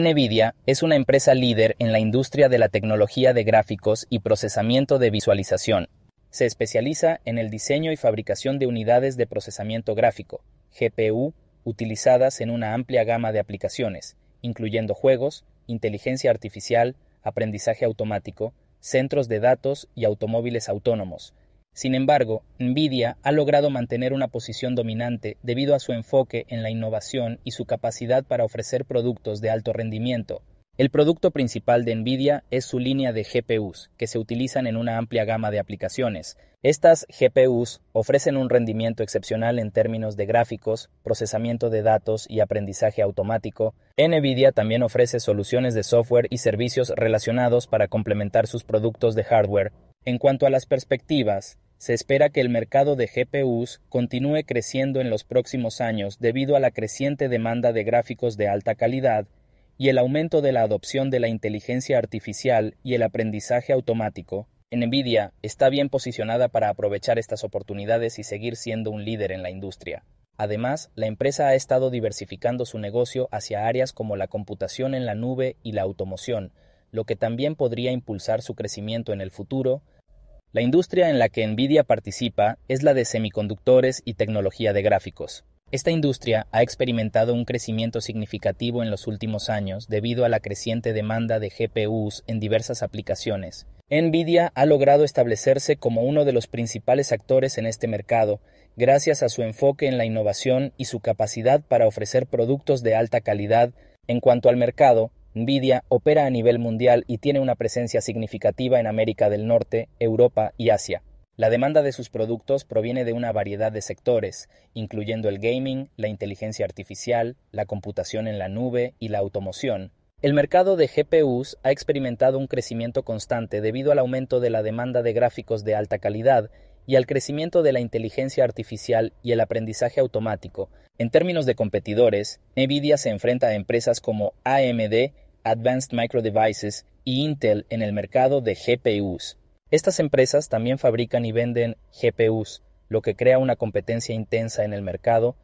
NVIDIA es una empresa líder en la industria de la tecnología de gráficos y procesamiento de visualización. Se especializa en el diseño y fabricación de unidades de procesamiento gráfico, GPU, utilizadas en una amplia gama de aplicaciones, incluyendo juegos, inteligencia artificial, aprendizaje automático, centros de datos y automóviles autónomos, sin embargo, Nvidia ha logrado mantener una posición dominante debido a su enfoque en la innovación y su capacidad para ofrecer productos de alto rendimiento. El producto principal de Nvidia es su línea de GPUs, que se utilizan en una amplia gama de aplicaciones. Estas GPUs ofrecen un rendimiento excepcional en términos de gráficos, procesamiento de datos y aprendizaje automático. Nvidia también ofrece soluciones de software y servicios relacionados para complementar sus productos de hardware. En cuanto a las perspectivas, se espera que el mercado de GPUs continúe creciendo en los próximos años debido a la creciente demanda de gráficos de alta calidad y el aumento de la adopción de la inteligencia artificial y el aprendizaje automático. Nvidia está bien posicionada para aprovechar estas oportunidades y seguir siendo un líder en la industria. Además, la empresa ha estado diversificando su negocio hacia áreas como la computación en la nube y la automoción, lo que también podría impulsar su crecimiento en el futuro, la industria en la que Nvidia participa es la de semiconductores y tecnología de gráficos. Esta industria ha experimentado un crecimiento significativo en los últimos años debido a la creciente demanda de GPUs en diversas aplicaciones. Nvidia ha logrado establecerse como uno de los principales actores en este mercado gracias a su enfoque en la innovación y su capacidad para ofrecer productos de alta calidad. En cuanto al mercado, Nvidia opera a nivel mundial y tiene una presencia significativa en América del Norte, Europa y Asia. La demanda de sus productos proviene de una variedad de sectores, incluyendo el gaming, la inteligencia artificial, la computación en la nube y la automoción. El mercado de GPUs ha experimentado un crecimiento constante debido al aumento de la demanda de gráficos de alta calidad y al crecimiento de la inteligencia artificial y el aprendizaje automático, en términos de competidores, Nvidia se enfrenta a empresas como AMD, Advanced Micro Devices y Intel en el mercado de GPUs. Estas empresas también fabrican y venden GPUs, lo que crea una competencia intensa en el mercado